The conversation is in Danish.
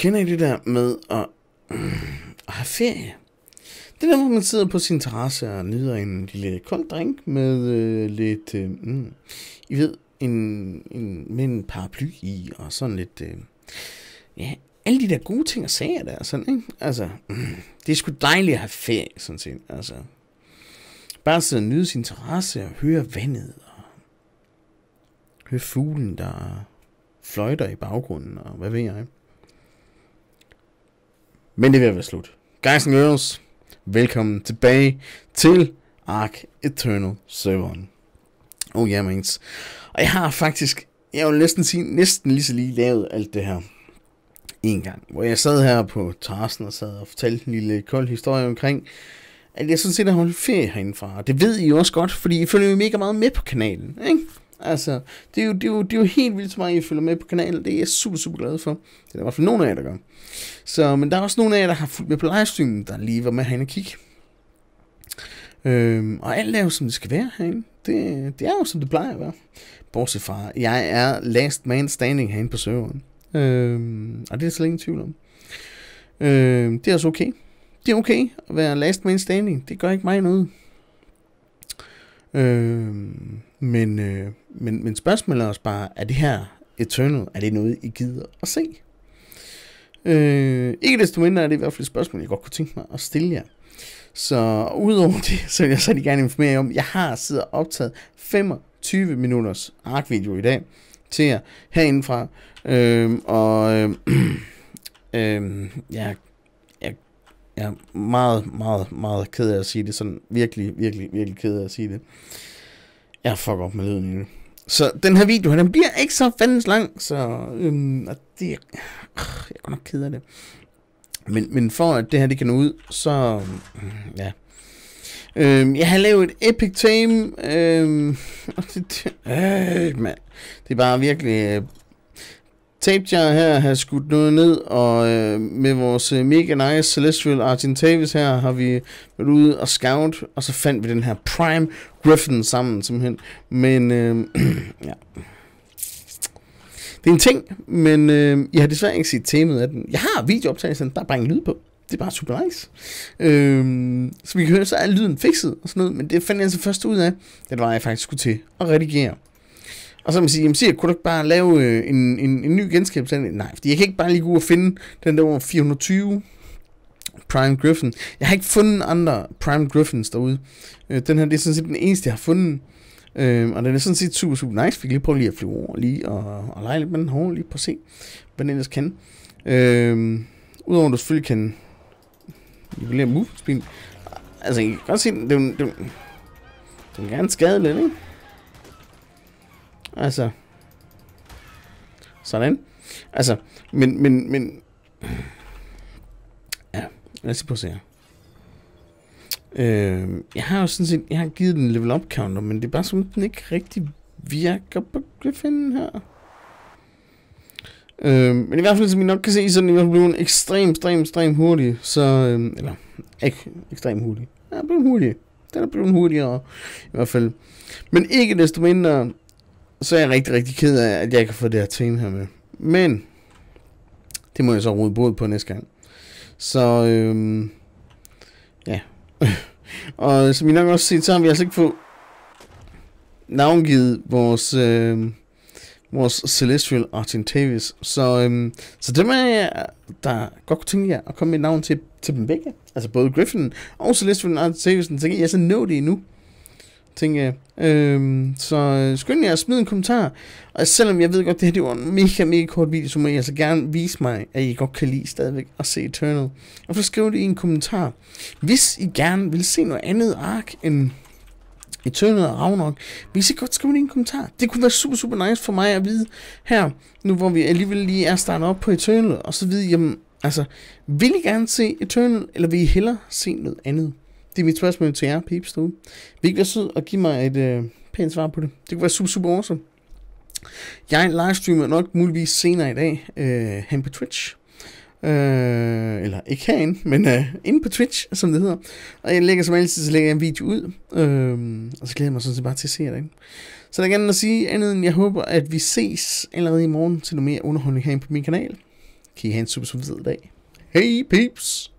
Kender I det der med at, mm, at have ferie? Det der, hvor man sidder på sin terrasse og nyder en lille kold drink med øh, lidt, øh, mm, I ved, en, en, med en paraply i, og sådan lidt, øh, ja, alle de der gode ting og sager der, sådan, ikke? Altså, mm, det er sgu dejligt at have ferie, sådan set, altså. Bare sidde og nyde sin terrasse og høre vandet, og høre fuglen, der fløjter i baggrunden, og hvad ved jeg. Men det vil være slut. Guys and girls, velkommen tilbage til Ark Eternal serveren. Oh yeah, mates. Og jeg har faktisk, jeg vil næsten sige, næsten lige så lige lavet alt det her en gang. Hvor jeg sad her på terrassen og sad og fortalte en lille kold historie omkring, at jeg sådan set har holdt ferie herindefra. Og det ved I jo også godt, fordi I følger jo mega meget med på kanalen, ikke? Altså, det er jo, det er jo, det er jo helt vildt så meget, I følger med på kanalen. Det er jeg super, super glad for. Det er der i hvert fald nogen af jer, der gør. Så, men der er også nogle af jer, der har fulgt med på livestreamen, der lige var med herinde og kigge. Øhm, og alt er jo, som det skal være herinde. Det, det er jo, som det plejer at være. Bortset fra, jeg er last man standing herinde på serveren. Øhm, og det er slet ingen tvivl om. Øhm, det er også altså okay. Det er okay at være last man standing. Det gør ikke mig noget. Øh, men, øh, men, men spørgsmålet er også bare, er det her Eternal, er det noget, I gider at se? Øh, ikke desto mindre er det i hvert fald et spørgsmål, jeg godt kunne tænke mig at stille jer. Så udover det, så vil jeg så gerne informere jer om, jeg har siddet og optaget 25 minutters arkvideo i dag til jer herindefra. Øh, og øh, øh, jeg jeg er meget, meget, meget ked af at sige det. Sådan virkelig, virkelig, virkelig ked af at sige det. Jeg fuck op med lyden nu. Så den her video, den bliver ikke så fandens lang, så øhm, og det, øh, jeg er godt nok ked af det. Men, men for at det her det kan nå ud, så øhm, ja. Øhm, jeg har lavet et epic team, øhm, og det, øh, man, det er bare virkelig øh, Tapejar her har skudt noget ned, og øh, med vores øh, mega nice Celestial Argentavis her, har vi været ude og scout, og så fandt vi den her Prime Griffin sammen simpelthen. Men øh, ja. Det er en ting, men øh, jeg har desværre ikke set temaet af den. Jeg har videooptagelsen, der er bare ingen lyd på. Det er bare super nice. Øh, så vi kan høre, så er lyden fikset og sådan noget, men det fandt jeg så altså først ud af, at var jeg faktisk skulle til at redigere. Og så man sige, jamen siger, kunne du ikke bare lave øh, en, en, en ny genskabelse? Nej, fordi jeg kan ikke bare lige gå og finde den der 420 Prime Griffin. Jeg har ikke fundet andre Prime Griffins derude. Øh, den her, det er sådan set den eneste, jeg har fundet. Øh, og den er sådan set super, super nice. Vi kan lige prøve lige at flyve over lige og, og lege lidt med den hårde, lige på at se, hvad den ellers kan. Øh, Udover at du selvfølgelig kan regulere move speed. Altså, jeg kan godt se, den, den, den, den gerne skadelig, ikke? Altså. Sådan. Altså, men, men, men... Ja, lad os se på se her. Øh, jeg har jo sådan set, jeg har givet den level up counter, men det er bare som, den ikke rigtig virker på Griffin her. Øh, men i hvert fald, som I nok kan se, så er den i hvert fald blevet ekstremt, ekstremt, ekstremt hurtig. Så, øh, eller, ikke ekstremt hurtig. Ja, blevet hurtig. Den er blevet hurtigere, i hvert fald. Men ikke desto mindre, så er jeg rigtig, rigtig ked af, at jeg kan få det her tema her med. Men, det må jeg så rode bod på næste gang. Så, øhm, ja. og som I nok også set, så har vi altså ikke fået navngivet vores, øhm, vores Celestial Argentavis. Så, øhm, så det jeg, der godt kunne tænke jer at komme med et navn til, til dem begge, altså både Griffin og Celestial Argentavis, så jeg, jeg så nå det endnu tænker jeg. Øhm, så øh, skynd jer at smide en kommentar. Og selvom jeg ved godt, det her det var en mega, mega kort video, så må I altså gerne vise mig, at I godt kan lide stadigvæk at se Eternal. Og så skriv det i en kommentar. Hvis I gerne vil se noget andet ark end Eternal og Ragnarok, hvis I godt skrive det i en kommentar. Det kunne være super, super nice for mig at vide her, nu hvor vi alligevel lige er startet op på Eternal, og så vide, jamen, altså, vil I gerne se Eternal, eller vil I hellere se noget andet? Det er mit spørgsmål til jer, peeps derude. Vil ikke være sød og give mig et øh, pænt svar på det? Det kunne være super, super awesome. Jeg livestreamer nok muligvis senere i dag øh, hen på Twitch. Øh, eller ikke herinde, men øh, inde på Twitch, som det hedder. Og jeg lægger som altid, så lægger jeg en video ud. Øh, og så glæder jeg mig sådan set bare til at se jer derinde. Så der er gerne at sige andet end, jeg håber, at vi ses allerede i morgen til noget mere underholdning herinde på min kanal. Kan I have en super, super fed dag. Hey peeps!